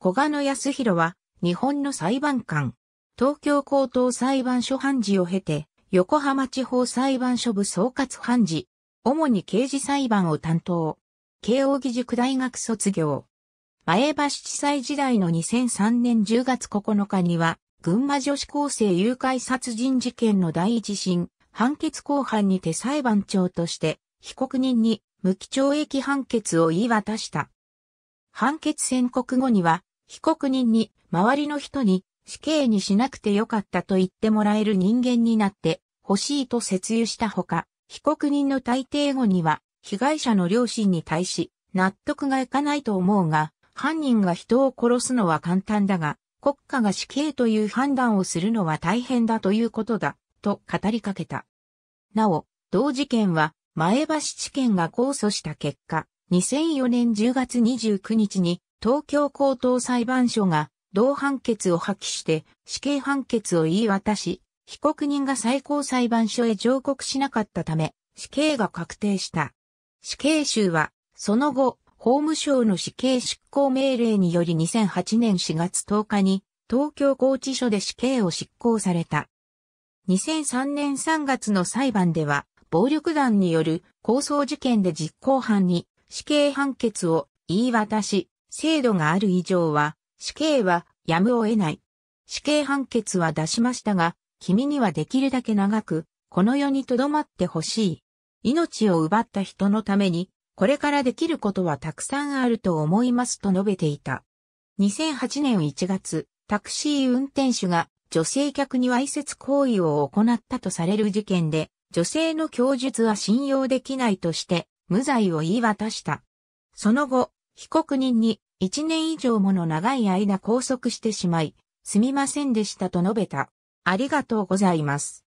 小賀野康弘は、日本の裁判官、東京高等裁判所判事を経て、横浜地方裁判所部総括判事、主に刑事裁判を担当、慶応義塾大学卒業。前橋地裁時代の2003年10月9日には、群馬女子高生誘拐殺人事件の第一審、判決公判にて裁判長として、被告人に無期懲役判決を言い渡した。判決宣告後には、被告人に、周りの人に、死刑にしなくてよかったと言ってもらえる人間になって欲しいと説諭したほか、被告人の大抵後には、被害者の両親に対し、納得がいかないと思うが、犯人が人を殺すのは簡単だが、国家が死刑という判断をするのは大変だということだ、と語りかけた。なお、同事件は、前橋地検が控訴した結果、2004年10月29日に、東京高等裁判所が同判決を破棄して死刑判決を言い渡し、被告人が最高裁判所へ上告しなかったため、死刑が確定した。死刑囚は、その後、法務省の死刑執行命令により2008年4月10日に、東京拘置所で死刑を執行された。2003年3月の裁判では、暴力団による抗争事件で実行犯に死刑判決を言い渡し、制度がある以上は、死刑はやむを得ない。死刑判決は出しましたが、君にはできるだけ長く、この世に留まってほしい。命を奪った人のために、これからできることはたくさんあると思いますと述べていた。2008年1月、タクシー運転手が女性客にわいせつ行為を行ったとされる事件で、女性の供述は信用できないとして、無罪を言い渡した。その後、被告人に1年以上もの長い間拘束してしまい、すみませんでしたと述べた。ありがとうございます。